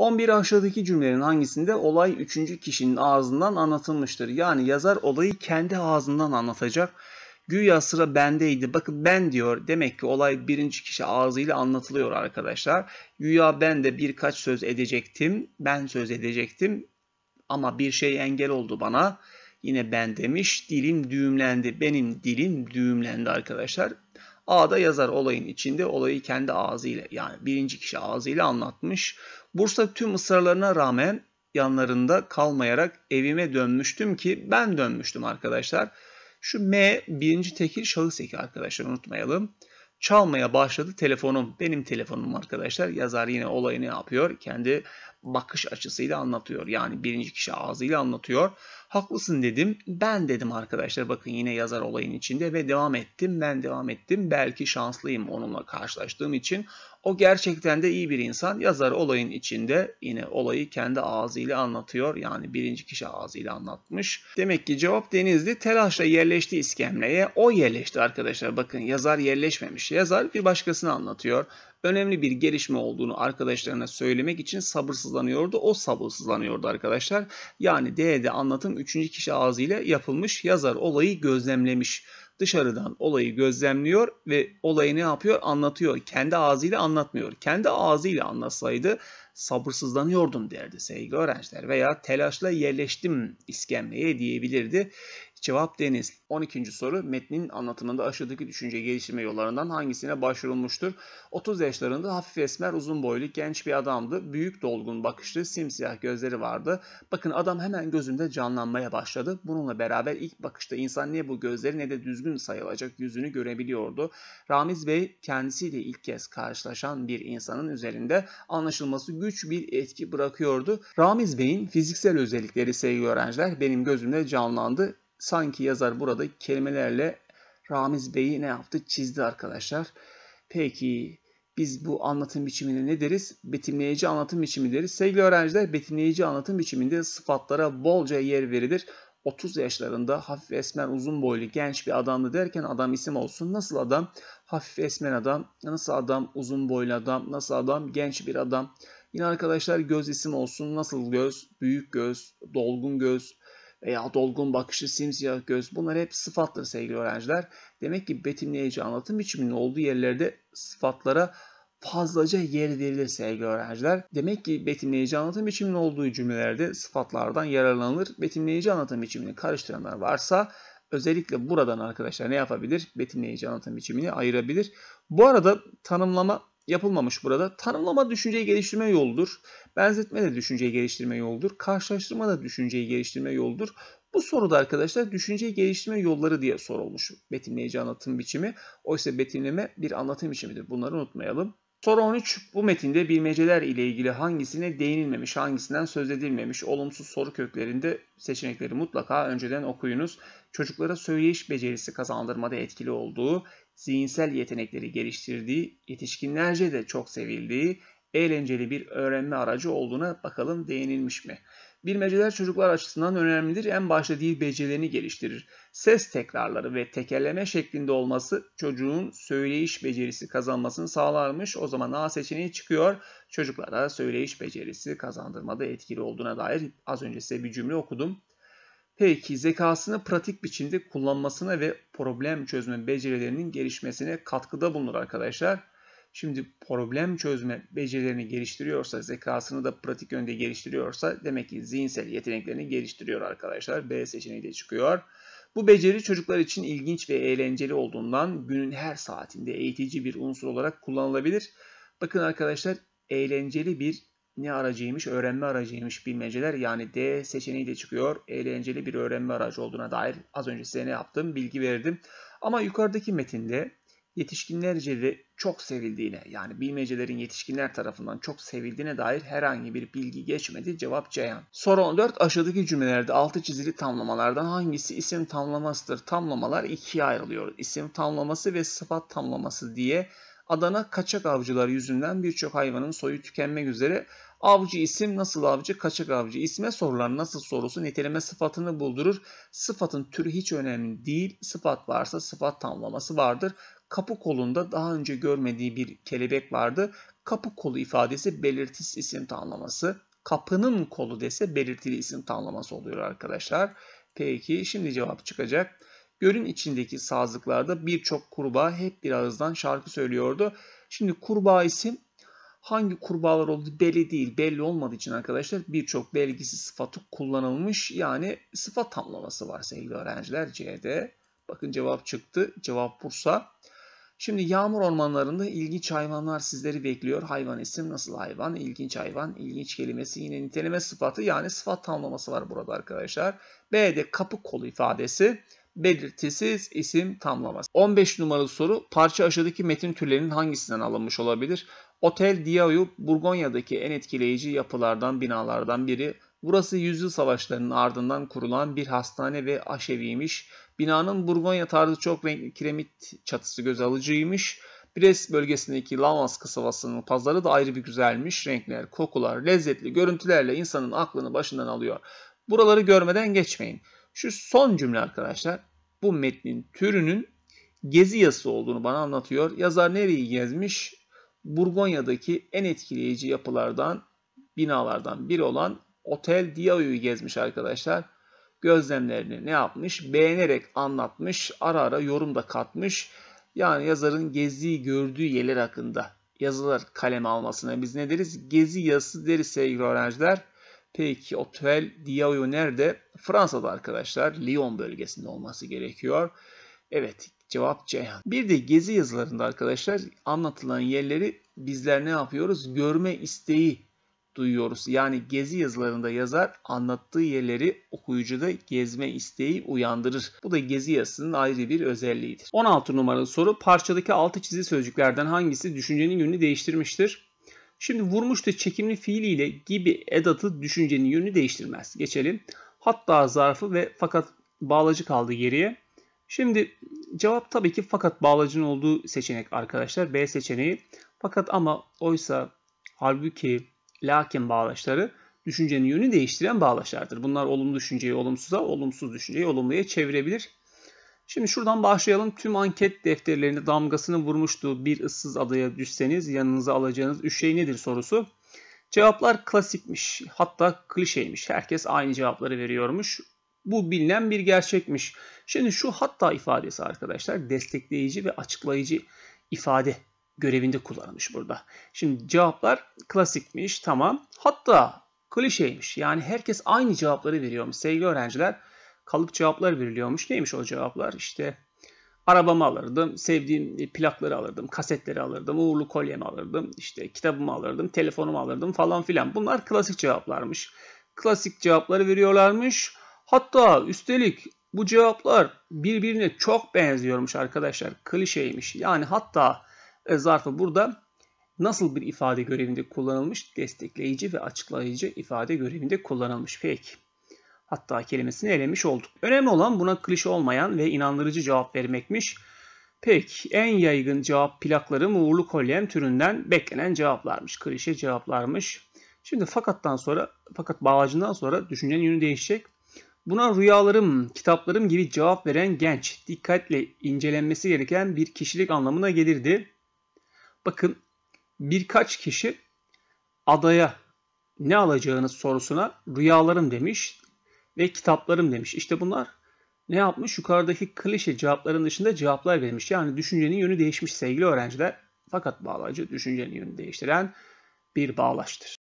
11 aşağıdaki cümlelerin hangisinde olay üçüncü kişinin ağzından anlatılmıştır? Yani yazar olayı kendi ağzından anlatacak. Güya sıra bendeydi. Bakın ben diyor. Demek ki olay birinci kişi ağzıyla anlatılıyor arkadaşlar. Güya ben de birkaç söz edecektim. Ben söz edecektim. Ama bir şey engel oldu bana. Yine ben demiş. Dilim düğümlendi. Benim dilim düğümlendi arkadaşlar. A'da yazar olayın içinde olayı kendi ağzıyla yani birinci kişi ağzıyla anlatmış. Bursa tüm ısrarlarına rağmen yanlarında kalmayarak evime dönmüştüm ki ben dönmüştüm arkadaşlar. Şu M birinci tekil şahıs eki arkadaşlar unutmayalım. Çalmaya başladı telefonum. Benim telefonum arkadaşlar. Yazar yine olayını yapıyor? Kendi bakış açısıyla anlatıyor. Yani birinci kişi ağzıyla anlatıyor. Haklısın dedim. Ben dedim arkadaşlar bakın yine yazar olayın içinde ve devam ettim. Ben devam ettim. Belki şanslıyım onunla karşılaştığım için. O gerçekten de iyi bir insan. Yazar olayın içinde yine olayı kendi ağzıyla anlatıyor. Yani birinci kişi ağzıyla anlatmış. Demek ki cevap Denizli telaşla yerleşti iskemleye. O yerleşti arkadaşlar. Bakın yazar yerleşmemiş. Yazar bir başkasını anlatıyor önemli bir gelişme olduğunu arkadaşlarına söylemek için sabırsızlanıyordu. O sabırsızlanıyordu arkadaşlar. Yani D'de anlatım üçüncü kişi ağzıyla yapılmış. Yazar olayı gözlemlemiş. Dışarıdan olayı gözlemliyor ve olayı ne yapıyor? Anlatıyor. Kendi ağzıyla anlatmıyor. Kendi ağzıyla anlatsaydı sabırsızlanıyordum derdi sevgili öğrenciler veya telaşla yerleştim iskemleye diyebilirdi. Cevap Deniz. 12. soru metnin anlatımında aşağıdaki düşünce geliştirme yollarından hangisine başvurulmuştur? 30 yaşlarında hafif esmer uzun boylu genç bir adamdı. Büyük dolgun bakışlı simsiyah gözleri vardı. Bakın adam hemen gözümde canlanmaya başladı. Bununla beraber ilk bakışta insan niye bu gözleri ne de düzgün sayılacak yüzünü görebiliyordu. Ramiz Bey kendisiyle ilk kez karşılaşan bir insanın üzerinde anlaşılması güç bir etki bırakıyordu. Ramiz Bey'in fiziksel özellikleri sevgili öğrenciler benim gözümde canlandı. Sanki yazar burada kelimelerle Ramiz Bey'i ne yaptı? Çizdi arkadaşlar. Peki biz bu anlatım biçimine ne deriz? Betimleyici anlatım biçimi deriz. Sevgili öğrenciler betimleyici anlatım biçiminde sıfatlara bolca yer verilir. 30 yaşlarında hafif esmer uzun boylu genç bir adamdı derken adam isim olsun. Nasıl adam? Hafif esmer adam, nasıl adam uzun boylu adam, nasıl adam genç bir adam. Yine arkadaşlar göz isim olsun. Nasıl göz? Büyük göz, dolgun göz veya dolgun bakışlı simsiyah göz. Bunlar hep sıfattır sevgili öğrenciler. Demek ki betimleyici anlatım biçiminin olduğu yerlerde sıfatlara fazlaca yer verilir sevgili öğrenciler. Demek ki betimleyici anlatım biçiminin olduğu cümlelerde sıfatlardan yararlanılır. Betimleyici anlatım biçimini karıştıranlar varsa özellikle buradan arkadaşlar ne yapabilir? Betimleyici anlatım biçimini ayırabilir. Bu arada tanımlama yapılmamış burada. Tanımlama düşünceyi geliştirme yoludur. Benzetme de düşünceyi geliştirme yoludur. Karşılaştırma da düşünceyi geliştirme yoludur. Bu soruda arkadaşlar düşünceyi geliştirme yolları diye sorulmuş betimleyici anlatım biçimi. Oysa betimleme bir anlatım biçimidir. Bunları unutmayalım. Soru 13. Bu metinde bilmeceler ile ilgili hangisine değinilmemiş, hangisinden söz edilmemiş olumsuz soru köklerinde seçenekleri mutlaka önceden okuyunuz. Çocuklara söyleyiş becerisi kazandırmada etkili olduğu, zihinsel yetenekleri geliştirdiği, yetişkinlerce de çok sevildiği, eğlenceli bir öğrenme aracı olduğuna bakalım değinilmiş mi? Bilmeceler çocuklar açısından önemlidir. En başta dil becerilerini geliştirir. Ses tekrarları ve tekerleme şeklinde olması çocuğun söyleyiş becerisi kazanmasını sağlarmış. O zaman A seçeneği çıkıyor. Çocuklara söyleyiş becerisi kazandırmada etkili olduğuna dair az önce size bir cümle okudum. Her iki zekasını pratik biçimde kullanmasına ve problem çözme becerilerinin gelişmesine katkıda bulunur arkadaşlar. Şimdi problem çözme becerilerini geliştiriyorsa, zekasını da pratik yönde geliştiriyorsa demek ki zihinsel yeteneklerini geliştiriyor arkadaşlar. B seçeneği de çıkıyor. Bu beceri çocuklar için ilginç ve eğlenceli olduğundan günün her saatinde eğitici bir unsur olarak kullanılabilir. Bakın arkadaşlar eğlenceli bir ne aracıymış? Öğrenme aracıymış bilmeceler. Yani D seçeneği de çıkıyor. Eğlenceli bir öğrenme aracı olduğuna dair az önce size ne yaptım? Bilgi verdim. Ama yukarıdaki metinde yetişkinlerce de çok sevildiğine yani bilmecelerin yetişkinler tarafından çok sevildiğine dair herhangi bir bilgi geçmedi. Cevap Ceyhan. Soru 14. Aşağıdaki cümlelerde altı çizili tamlamalardan hangisi isim tamlamasıdır? Tamlamalar ikiye ayrılıyor. İsim tamlaması ve sıfat tamlaması diye Adana kaçak avcılar yüzünden birçok hayvanın soyu tükenmek üzere Avcı isim nasıl avcı? Kaçak avcı. isme sorular nasıl sorusu niteleme sıfatını buldurur. Sıfatın türü hiç önemli değil. Sıfat varsa sıfat tamlaması vardır. Kapı kolunda daha önce görmediği bir kelebek vardı. Kapı kolu ifadesi belirtisiz isim tamlaması. Kapının kolu dese belirtili isim tamlaması oluyor arkadaşlar. Peki şimdi cevap çıkacak. Görün içindeki sazlıklarda birçok kurbağa hep bir ağızdan şarkı söylüyordu. Şimdi kurbağa isim Hangi kurbağalar olduğu belli değil. Belli olmadığı için arkadaşlar birçok belgisi sıfatı kullanılmış. Yani sıfat tamlaması var sevgili öğrenciler C'de. Bakın cevap çıktı. Cevap Bursa. Şimdi yağmur ormanlarında ilginç hayvanlar sizleri bekliyor. Hayvan isim nasıl hayvan? İlginç hayvan. ilginç kelimesi yine niteleme sıfatı yani sıfat tamlaması var burada arkadaşlar. B'de kapı kolu ifadesi belirtisiz isim tamlaması. 15 numaralı soru parça aşağıdaki metin türlerinin hangisinden alınmış olabilir? Otel Diayu Burgonya'daki en etkileyici yapılardan binalardan biri. Burası yüzyıl savaşlarının ardından kurulan bir hastane ve aşeviymiş. Binanın Burgonya tarzı çok renkli kiremit çatısı göz alıcıymış. Brest bölgesindeki Lamas kasabasının pazarı da ayrı bir güzelmiş. Renkler, kokular, lezzetli görüntülerle insanın aklını başından alıyor. Buraları görmeden geçmeyin. Şu son cümle arkadaşlar bu metnin türünün gezi yazısı olduğunu bana anlatıyor. Yazar nereyi gezmiş? Burgonya'daki en etkileyici yapılardan, binalardan biri olan Otel Diao'yu gezmiş arkadaşlar. Gözlemlerini ne yapmış? Beğenerek anlatmış, ara ara yorum da katmış. Yani yazarın gezdiği, gördüğü yerler hakkında yazılar kaleme almasına biz ne deriz? Gezi yazısı deriz sevgili öğrenciler. Peki Otel Diaoyu nerede? Fransa'da arkadaşlar. Lyon bölgesinde olması gerekiyor. Evet cevap Ceyhan. Bir de gezi yazılarında arkadaşlar anlatılan yerleri bizler ne yapıyoruz? Görme isteği duyuyoruz. Yani gezi yazılarında yazar anlattığı yerleri okuyucuda gezme isteği uyandırır. Bu da gezi yazısının ayrı bir özelliğidir. 16 numaralı soru parçadaki altı çizili sözcüklerden hangisi düşüncenin yönünü değiştirmiştir? Şimdi vurmuştu çekimli fiiliyle gibi edatı düşüncenin yönünü değiştirmez. Geçelim. Hatta zarfı ve fakat bağlacı kaldı geriye. Şimdi cevap tabii ki fakat bağlacın olduğu seçenek arkadaşlar. B seçeneği. Fakat ama oysa halbuki lakin bağlaçları düşüncenin yönünü değiştiren bağlaçlardır. Bunlar olumlu düşünceyi olumsuza, olumsuz düşünceyi olumluya çevirebilir. Şimdi şuradan başlayalım. Tüm anket defterlerinde damgasını vurmuştu. Bir ıssız adaya düşseniz yanınıza alacağınız üç şey nedir sorusu. Cevaplar klasikmiş. Hatta klişeymiş. Herkes aynı cevapları veriyormuş. Bu bilinen bir gerçekmiş. Şimdi şu hatta ifadesi arkadaşlar destekleyici ve açıklayıcı ifade görevinde kullanılmış burada. Şimdi cevaplar klasikmiş tamam. Hatta klişeymiş. Yani herkes aynı cevapları veriyormuş sevgili öğrenciler kalıp cevaplar veriliyormuş. Neymiş o cevaplar? İşte arabamı alırdım, sevdiğim e, plakları alırdım, kasetleri alırdım, uğurlu kolyemi alırdım, işte kitabımı alırdım, telefonumu alırdım falan filan. Bunlar klasik cevaplarmış. Klasik cevapları veriyorlarmış. Hatta üstelik bu cevaplar birbirine çok benziyormuş arkadaşlar. Klişeymiş. Yani hatta e, zarfı burada nasıl bir ifade görevinde kullanılmış? Destekleyici ve açıklayıcı ifade görevinde kullanılmış. Peki. Hatta kelimesini elemiş olduk. Önemli olan buna klişe olmayan ve inandırıcı cevap vermekmiş. Peki en yaygın cevap plakları uğurlu kolyem türünden beklenen cevaplarmış. Klişe cevaplarmış. Şimdi fakattan sonra fakat bağlacından sonra düşüncenin yönü değişecek. Buna rüyalarım, kitaplarım gibi cevap veren genç dikkatle incelenmesi gereken bir kişilik anlamına gelirdi. Bakın birkaç kişi adaya ne alacağınız sorusuna rüyalarım demiş ve kitaplarım demiş. İşte bunlar ne yapmış? Yukarıdaki klişe cevapların dışında cevaplar vermiş. Yani düşüncenin yönü değişmiş sevgili öğrenciler. Fakat bağlayıcı düşüncenin yönü değiştiren bir bağlaştır.